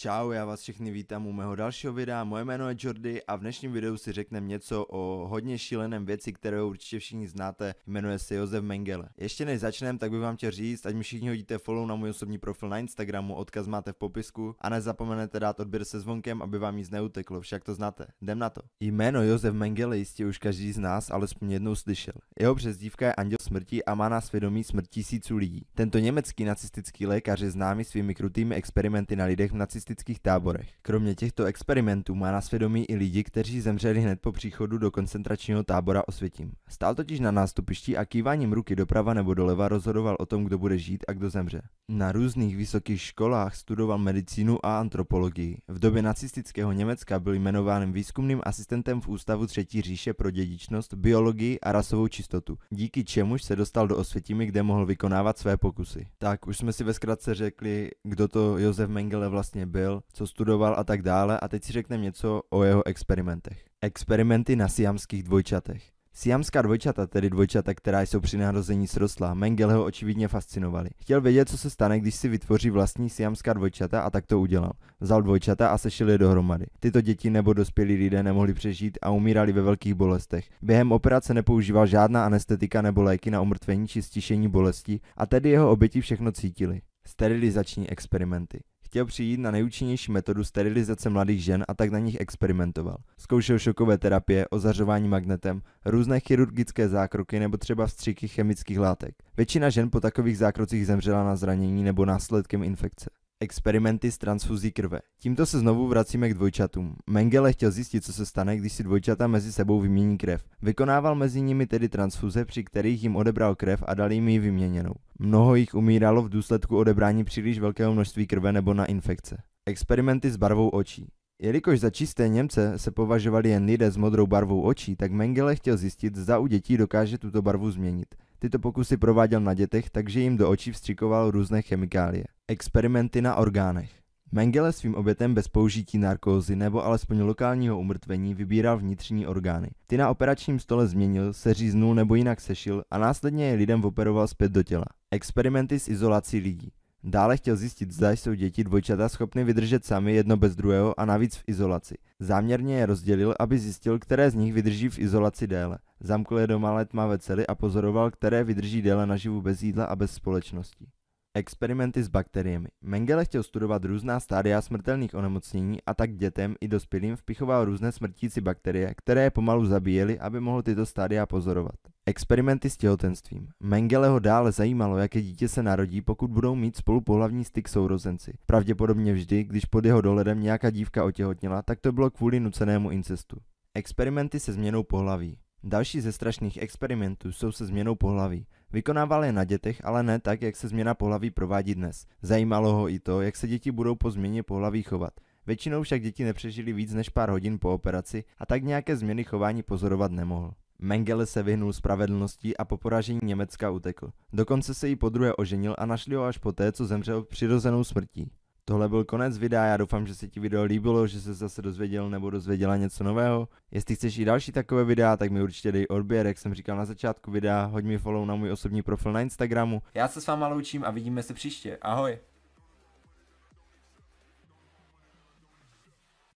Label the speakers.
Speaker 1: Čau, já vás všechny vítám u mého dalšího videa, moje jméno je Jordy a v dnešním videu si řekneme něco o hodně šíleném věci, kterou určitě všichni znáte, jmenuje se Josef Mengele. Ještě než začneme, tak bych vám chtěl říct, ať mi všichni hodíte follow na můj osobní profil na Instagramu, odkaz máte v popisku a nezapomenete dát odběr se zvonkem, aby vám nic neuteklo, však to znáte. Jdem na to. Jméno Josef Mengele jistě už každý z nás alespoň jednou slyšel. Jeho přezdívka je Anděl smrti a má na svědomí smrt tisíců lidí. Tento německý nacistický lékař je známý svými krutými experimenty na lidech v nacistických nacistických táborech. Kromě těchto experimentů má na svědomí i lidi, kteří zemřeli hned po příchodu do koncentračního tábora Osvětím. Stál totiž na nástupišti a kýváním ruky doprava nebo doleva rozhodoval o tom, kdo bude žít a kdo zemře. Na různých vysokých školách studoval medicínu a antropologii. V době nacistického Německa byl jmenován výzkumným asistentem v Ústavu Třetí říše pro dědičnost, biologii a rasovou čistotu, díky čemuž se dostal do Osvětimi, kde mohl vykonávat své pokusy. Tak už jsme si ve zkratce řekli, kdo to Josef Mengele vlastně byl byl, co studoval a tak dále a teď si řekneme něco o jeho experimentech. Experimenty na siamských dvojčatech. Siamská dvojčata, tedy dvojčata, která jsou při narození srostlá, Mengele ho očividně fascinovali. Chtěl vědět, co se stane, když si vytvoří vlastní siamská dvojčata a tak to udělal. Vzal dvojčata a sešil je dohromady. Tyto děti nebo dospělí lidé nemohli přežít a umírali ve velkých bolestech. Během operace nepoužíval žádná anestetika nebo léky na umrtvení či stišení bolesti a tedy jeho oběti všechno cítili. Sterilizační experimenty. Chtěl přijít na nejúčinnější metodu sterilizace mladých žen a tak na nich experimentoval. Zkoušel šokové terapie, ozařování magnetem, různé chirurgické zákroky nebo třeba vstříky chemických látek. Většina žen po takových zákrocích zemřela na zranění nebo následkem infekce experimenty s transfuzí krve. Tímto se znovu vracíme k dvojčatům. Mengele chtěl zjistit, co se stane, když si dvojčata mezi sebou vymění krev. Vykonával mezi nimi tedy transfuze, při kterých jim odebral krev a dal jim ji vyměněnou. Mnoho jich umíralo v důsledku odebrání příliš velkého množství krve nebo na infekce. Experimenty s barvou očí. Jelikož za čisté Němce se považovali jen lidé s modrou barvou očí, tak Mengele chtěl zjistit, zda u dětí dokáže tuto barvu změnit. Tyto pokusy prováděl na dětech, takže jim do očí vstřikoval různé chemikálie. Experimenty na orgánech. Mengele svým obětem bez použití narkózy nebo alespoň lokálního umrtvení vybíral vnitřní orgány. Ty na operačním stole změnil, seříznul nebo jinak sešil a následně je lidem operoval zpět do těla. Experimenty s izolací lidí. Dále chtěl zjistit, zda jsou děti dvojčata schopny vydržet sami jedno bez druhého a navíc v izolaci. Záměrně je rozdělil, aby zjistil, které z nich vydrží v izolaci déle. Zamkl je do malé tmavé cely a pozoroval, které vydrží déle naživu bez jídla a bez společnosti. Experimenty s bakteriemi. Mengele chtěl studovat různá stádia smrtelných onemocnění a tak dětem i dospělým vpichoval různé smrtící bakterie, které je pomalu zabíjely, aby mohl tyto stádia pozorovat. Experimenty s těhotenstvím. Mengele ho dále zajímalo, jaké dítě se narodí, pokud budou mít spolu pohlavní styk sourozenci. Pravděpodobně vždy, když pod jeho dohledem nějaká dívka otěhotněla, tak to bylo kvůli nucenému incestu. Experimenty se změnou pohlaví. Další ze strašných experimentů jsou se změnou pohlaví. Vykonával je na dětech, ale ne tak, jak se změna pohlaví provádí dnes. Zajímalo ho i to, jak se děti budou po změně pohlaví chovat. Většinou však děti nepřežili víc než pár hodin po operaci a tak nějaké změny chování pozorovat nemohl. Mengele se vyhnul spravedlnosti a po poražení Německa utekl. Dokonce se jí podruhé oženil a našli ho až poté, co zemřel přirozenou smrtí. Tohle byl konec videa, já doufám, že se ti video líbilo, že se zase dozvěděl nebo dozvěděla něco nového. Jestli chceš i další takové videa, tak mi určitě dej odběr, jak jsem říkal na začátku videa, hoď mi follow na můj osobní profil na Instagramu. Já se s váma loučím a vidíme se příště, ahoj.